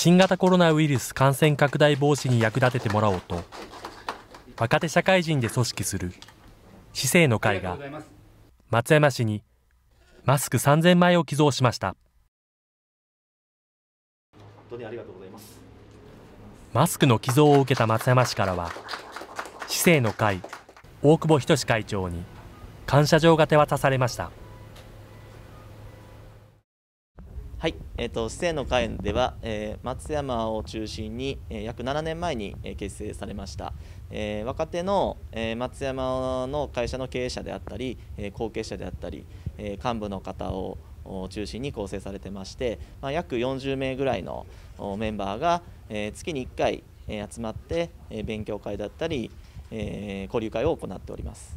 新型コロナウイルス感染拡大防止に役立ててもらおうと若手社会人で組織する市政の会が松山市にマスク3000枚を寄贈しましたマスクの寄贈を受けた松山市からは市政の会大久保仁会長に感謝状が手渡されました。はい、えっ、ー、と、市政の会では、えー、松山を中心に、えー、約7年前に、えー、結成されました、えー、若手の、えー、松山の会社の経営者であったり、えー、後継者であったり、えー、幹部の方を中心に構成されてまして、まあ、約40名ぐらいのメンバーが、えー、月に1回、え集まって、えー、勉強会だったり、えー、交流会を行っております。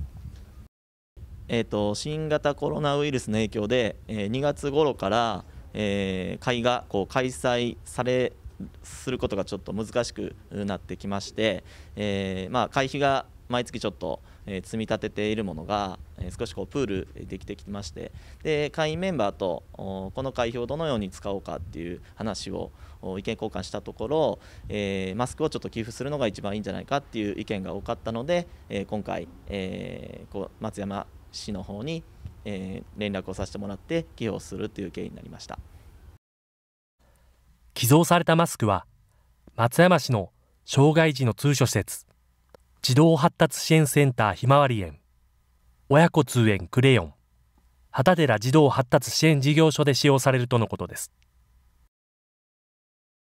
えーと、と新型コロナウイルスの影響で、えー、2月頃からえー、会がこう開催されすることがちょっと難しくなってきまして、えー、まあ、会費が毎月ちょっと、え積み立てているものが、え少しこうプールできてきましてで会員メンバーとこの会費をどのように使おうかっていう話を意見交換したところ、えマスクをちょっと寄付するのが一番いいんじゃないかっていう意見が多かったので、え今回、えこう松山市の方にえー、連絡をさせてもらって寄付をするという経緯になりました寄贈されたマスクは松山市の障害児の通所施設児童発達支援センターひまわり園親子通園クレヨン旗寺児童発達支援事業所で使用されるとのことです。